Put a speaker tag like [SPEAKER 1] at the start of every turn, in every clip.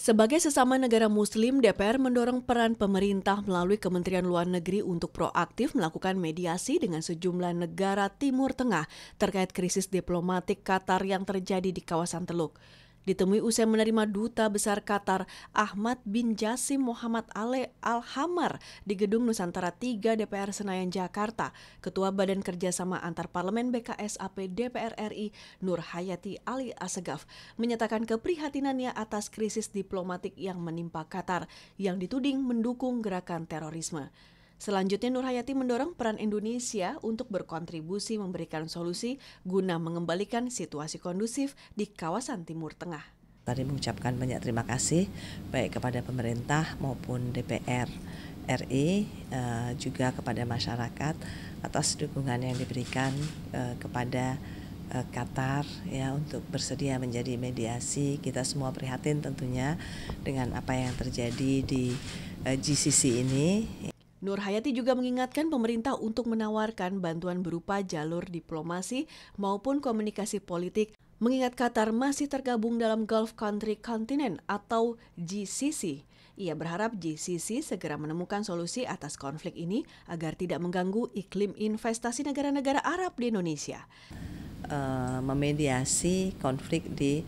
[SPEAKER 1] Sebagai sesama negara muslim, DPR mendorong peran pemerintah melalui Kementerian Luar Negeri untuk proaktif melakukan mediasi dengan sejumlah negara Timur Tengah terkait krisis diplomatik Qatar yang terjadi di kawasan Teluk. Ditemui usai menerima Duta Besar Qatar Ahmad bin Jasim Muhammad Ale Hamar di Gedung Nusantara 3 DPR Senayan Jakarta, Ketua Badan Kerjasama Antar Parlemen AP DPR RI Nur Hayati Ali Asegaf menyatakan keprihatinannya atas krisis diplomatik yang menimpa Qatar yang dituding mendukung gerakan terorisme. Selanjutnya Nur Hayati mendorong peran Indonesia untuk berkontribusi memberikan solusi guna mengembalikan situasi kondusif di kawasan Timur Tengah
[SPEAKER 2] tadi mengucapkan banyak terima kasih baik kepada pemerintah maupun DPR RI eh, juga kepada masyarakat atas dukungan yang diberikan eh, kepada eh, Qatar ya untuk bersedia menjadi mediasi kita semua prihatin tentunya dengan apa yang terjadi di GCC ini
[SPEAKER 1] Nur Hayati juga mengingatkan pemerintah untuk menawarkan bantuan berupa jalur diplomasi maupun komunikasi politik, mengingat Qatar masih tergabung dalam Gulf Country Continent atau GCC. Ia berharap GCC segera menemukan solusi atas konflik ini agar tidak mengganggu iklim investasi negara-negara Arab di Indonesia.
[SPEAKER 2] Uh, memediasi konflik di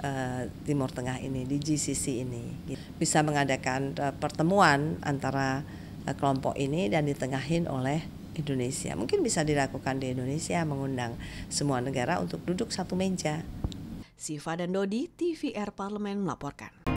[SPEAKER 2] uh, Timur Tengah ini, di GCC ini. Bisa mengadakan uh, pertemuan antara Eh, kelompok ini dan ditengahin oleh Indonesia. Mungkin bisa dilakukan di Indonesia mengundang semua negara untuk duduk satu meja.
[SPEAKER 1] Siva dan Dodi, TVR Parlemen melaporkan.